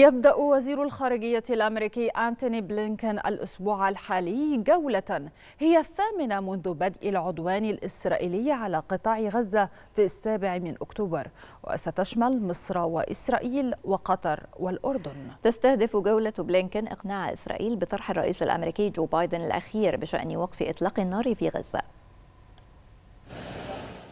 يبدأ وزير الخارجية الأمريكي أنتوني بلينكن الأسبوع الحالي جولة هي الثامنة منذ بدء العدوان الإسرائيلي على قطاع غزة في السابع من أكتوبر وستشمل مصر وإسرائيل وقطر والأردن تستهدف جولة بلينكن إقناع إسرائيل بطرح الرئيس الأمريكي جو بايدن الأخير بشأن وقف إطلاق النار في غزة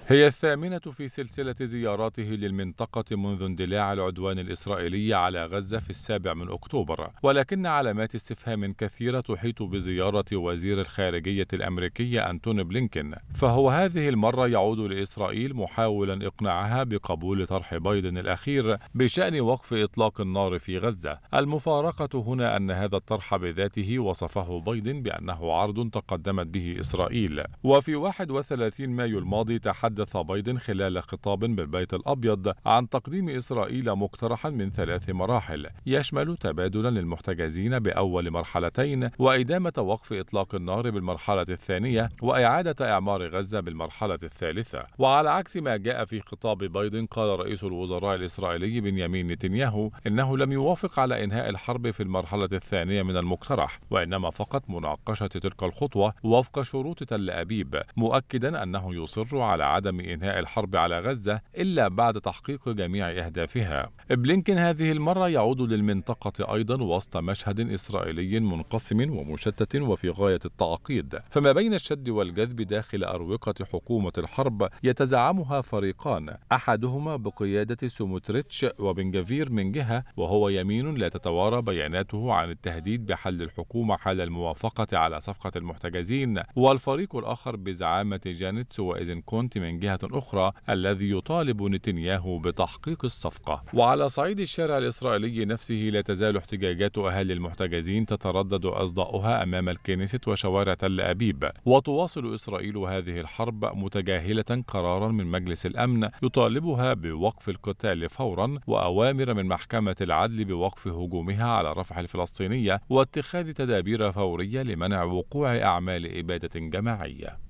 هي الثامنة في سلسلة زياراته للمنطقة منذ اندلاع العدوان الإسرائيلي على غزة في السابع من أكتوبر ولكن علامات استفهام كثيرة تحيط بزيارة وزير الخارجية الأمريكية أنتوني بلينكن فهو هذه المرة يعود لإسرائيل محاولا إقناعها بقبول طرح بايدن الأخير بشأن وقف إطلاق النار في غزة المفارقة هنا أن هذا الطرح بذاته وصفه بايدن بأنه عرض تقدمت به إسرائيل وفي 31 مايو الماضي تحدث تحدث بايدن خلال خطاب بالبيت الأبيض عن تقديم إسرائيل مقترحا من ثلاث مراحل يشمل تبادلا للمحتجزين بأول مرحلتين وإدامة وقف إطلاق النار بالمرحلة الثانية وإعادة إعمار غزة بالمرحلة الثالثة وعلى عكس ما جاء في خطاب بايدن قال رئيس الوزراء الإسرائيلي بنيامين نتنياهو إنه لم يوافق على إنهاء الحرب في المرحلة الثانية من المقترح وإنما فقط مناقشة تلك الخطوة وفق شروط تل أبيب مؤكدا أنه يصر على عدم عدم إنهاء الحرب على غزة إلا بعد تحقيق جميع أهدافها بلينكن هذه المرة يعود للمنطقة أيضا وسط مشهد إسرائيلي منقسم ومشتت وفي غاية التعقيد فما بين الشد والجذب داخل أروقة حكومة الحرب يتزعمها فريقان أحدهما بقيادة سوموتريتش وبنجافير من جهة وهو يمين لا تتوارى بياناته عن التهديد بحل الحكومة حال الموافقة على صفقة المحتجزين والفريق الآخر بزعامة جانيتس سوائزن كونت من من جهة أخرى الذي يطالب نتنياهو بتحقيق الصفقة وعلى صعيد الشارع الإسرائيلي نفسه لا تزال احتجاجات أهالي المحتجزين تتردد أصداؤها أمام الكنيسة وشوارع تل أبيب وتواصل إسرائيل هذه الحرب متجاهلة قرارا من مجلس الأمن يطالبها بوقف القتال فورا وأوامر من محكمة العدل بوقف هجومها على رفح الفلسطينية واتخاذ تدابير فورية لمنع وقوع أعمال إبادة جماعية